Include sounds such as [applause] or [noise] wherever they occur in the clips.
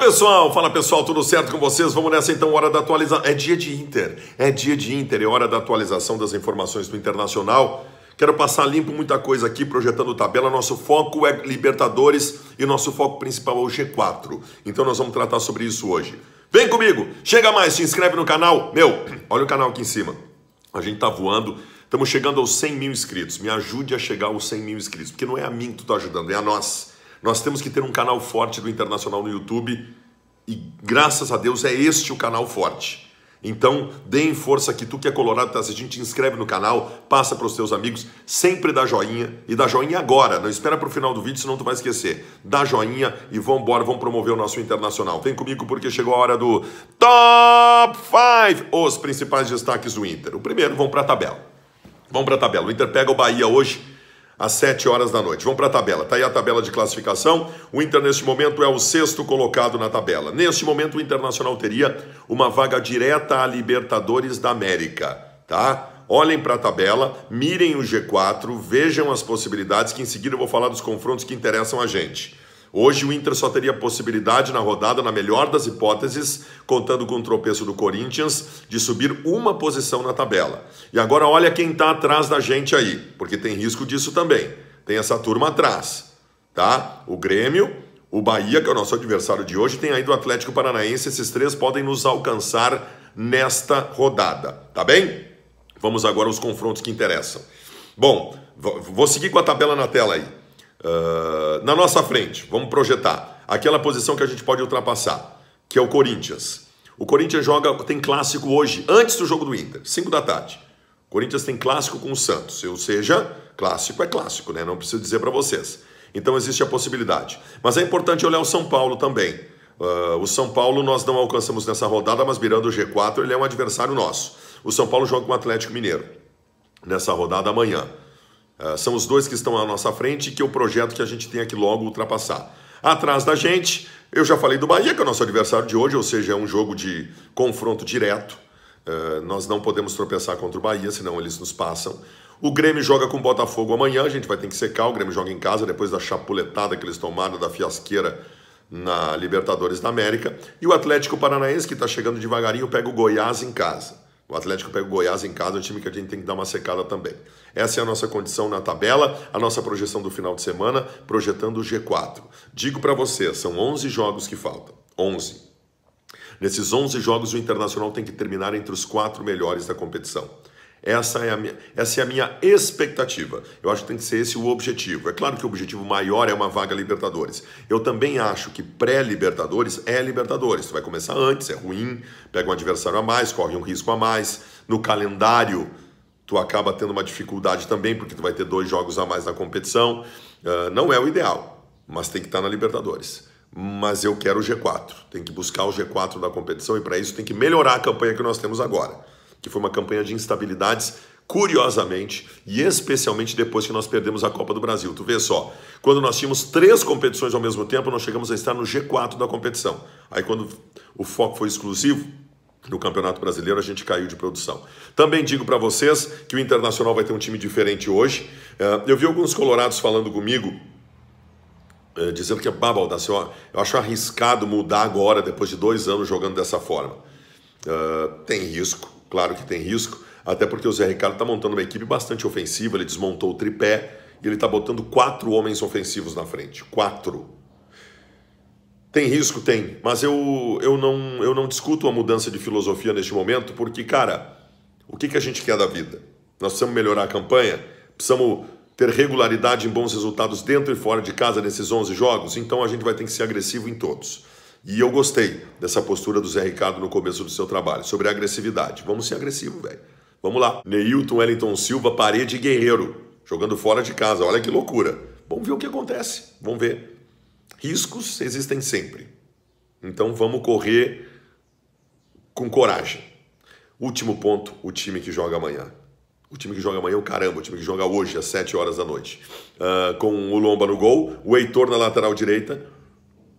pessoal, fala pessoal, tudo certo com vocês? Vamos nessa então, hora da atualização. É dia de Inter, é dia de Inter, é hora da atualização das informações do Internacional. Quero passar limpo muita coisa aqui, projetando tabela. Nosso foco é Libertadores e nosso foco principal é o G4. Então nós vamos tratar sobre isso hoje. Vem comigo, chega mais, se inscreve no canal. Meu, [clears throat] olha o canal aqui em cima. A gente tá voando, estamos chegando aos 100 mil inscritos. Me ajude a chegar aos 100 mil inscritos, porque não é a mim que tu tá ajudando, é a nós. Nós temos que ter um canal forte do Internacional no YouTube e graças a Deus é este o canal forte. Então, deem força aqui. Tu que é colorado, tá assistindo, te inscreve no canal, passa para os teus amigos, sempre dá joinha. E dá joinha agora, não espera para o final do vídeo, senão tu vai esquecer. Dá joinha e vambora, vamos promover o nosso internacional. Vem comigo porque chegou a hora do Top 5, os principais destaques do Inter. O primeiro, vamos para a tabela. Vamos para a tabela. O Inter pega o Bahia hoje às 7 horas da noite. Vamos para a tabela. Está aí a tabela de classificação. O Inter, neste momento, é o sexto colocado na tabela. Neste momento, o Internacional teria uma vaga direta à Libertadores da América, tá? Olhem para a tabela, mirem o G4, vejam as possibilidades, que em seguida eu vou falar dos confrontos que interessam a gente. Hoje o Inter só teria possibilidade na rodada, na melhor das hipóteses, contando com o tropeço do Corinthians, de subir uma posição na tabela. E agora olha quem está atrás da gente aí, porque tem risco disso também. Tem essa turma atrás, tá? O Grêmio, o Bahia, que é o nosso adversário de hoje, tem aí do Atlético Paranaense. Esses três podem nos alcançar nesta rodada, tá bem? Vamos agora aos confrontos que interessam. Bom, vou seguir com a tabela na tela aí. Ah, na nossa frente, vamos projetar aquela posição que a gente pode ultrapassar, que é o Corinthians. O Corinthians joga, tem clássico hoje, antes do jogo do Inter, 5 da tarde. O Corinthians tem clássico com o Santos, ou seja, clássico é clássico, né? Não preciso dizer para vocês. Então existe a possibilidade. Mas é importante olhar o São Paulo também. Uh, o São Paulo nós não alcançamos nessa rodada, mas virando o G4, ele é um adversário nosso. O São Paulo joga com o Atlético Mineiro nessa rodada amanhã. Ah, são os dois que estão à nossa frente e que eu projeto que a gente tenha que logo ultrapassar. Atrás da gente, eu já falei do Bahia, que é o nosso adversário de hoje, ou seja, é um jogo de confronto direto. Uh, nós não podemos tropeçar contra o Bahia, senão eles nos passam. O Grêmio joga com o Botafogo amanhã, a gente vai ter que secar. O Grêmio joga em casa depois da chapuletada que eles tomaram da fiasqueira na Libertadores da América. E o Atlético Paranaense, que está chegando devagarinho, pega o Goiás em casa. O Atlético pega o Goiás em casa, é um time que a gente tem que dar uma secada também. Essa é a nossa condição na tabela, a nossa projeção do final de semana, projetando o G4. Digo para você, são 11 jogos que faltam. 11. Nesses 11 jogos, o Internacional tem que terminar entre os quatro melhores da competição. Essa é, a minha, essa é a minha expectativa. Eu acho que tem que ser esse o objetivo. É claro que o objetivo maior é uma vaga Libertadores. Eu também acho que pré-Libertadores é Libertadores. Tu vai começar antes, é ruim, pega um adversário a mais, corre um risco a mais. No calendário, tu acaba tendo uma dificuldade também, porque tu vai ter dois jogos a mais na competição. Uh, não é o ideal, mas tem que estar tá na Libertadores mas eu quero o G4. Tem que buscar o G4 da competição e para isso tem que melhorar a campanha que nós temos agora que foi uma campanha de instabilidades, curiosamente, e especialmente depois que nós perdemos a Copa do Brasil. Tu vê só, quando nós tínhamos três competições ao mesmo tempo, nós chegamos a estar no G4 da competição. Aí quando o foco foi exclusivo, no Campeonato Brasileiro a gente caiu de produção. Também digo para vocês que o Internacional vai ter um time diferente hoje. É, eu vi alguns colorados falando comigo, é, dizendo que é babal, eu acho arriscado mudar agora, depois de dois anos jogando dessa forma. É, tem risco, Claro que tem risco, até porque o Zé Ricardo está montando uma equipe bastante ofensiva, ele desmontou o tripé e ele está botando quatro homens ofensivos na frente. Quatro. Tem risco? Tem. Mas eu, eu, não, eu não discuto a mudança de filosofia neste momento, porque, cara, o que, que a gente quer da vida? Nós precisamos melhorar a campanha? Precisamos ter regularidade em bons resultados dentro e fora de casa nesses 11 jogos? Então a gente vai ter que ser agressivo em todos. E eu gostei dessa postura do Zé Ricardo no começo do seu trabalho, sobre a agressividade. Vamos ser agressivo, velho. Vamos lá. Neilton Wellington Silva, parede guerreiro, jogando fora de casa. Olha que loucura. Vamos ver o que acontece. Vamos ver. Riscos existem sempre. Então vamos correr com coragem. Último ponto, o time que joga amanhã. O time que joga amanhã é o caramba, o time que joga hoje, às 7 horas da noite. Uh, com o Lomba no gol, o Heitor na lateral direita,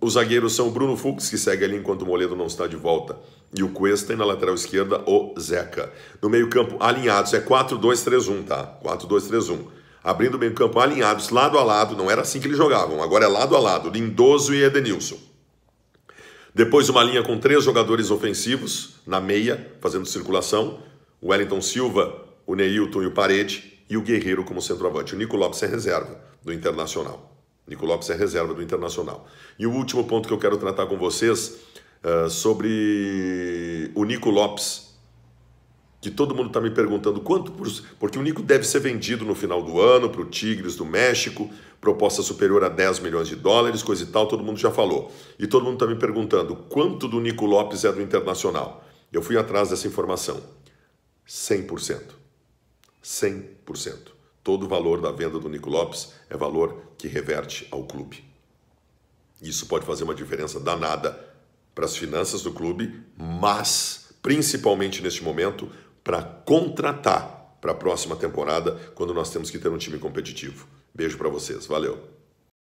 os zagueiros são o Bruno Fux, que segue ali enquanto o Moledo não está de volta, e o Cuesta, e na lateral esquerda, o Zeca. No meio-campo, alinhados, é 4-2-3-1, tá? 4-2-3-1. Abrindo o meio-campo, alinhados, lado a lado, não era assim que eles jogavam, agora é lado a lado, Lindoso e Edenilson. Depois, uma linha com três jogadores ofensivos, na meia, fazendo circulação: o Wellington Silva, o Neilton e o Parede, e o Guerreiro como centroavante. O Nico Lopes é reserva do Internacional. Nico Lopes é reserva do Internacional. E o último ponto que eu quero tratar com vocês uh, sobre o Nico Lopes, que todo mundo está me perguntando quanto por... porque o Nico deve ser vendido no final do ano para o Tigres do México, proposta superior a 10 milhões de dólares, coisa e tal, todo mundo já falou. E todo mundo está me perguntando quanto do Nico Lopes é do Internacional. Eu fui atrás dessa informação. 100%. 100%. Todo o valor da venda do Nico Lopes é valor que reverte ao clube. Isso pode fazer uma diferença danada para as finanças do clube, mas principalmente neste momento para contratar para a próxima temporada, quando nós temos que ter um time competitivo. Beijo para vocês. Valeu.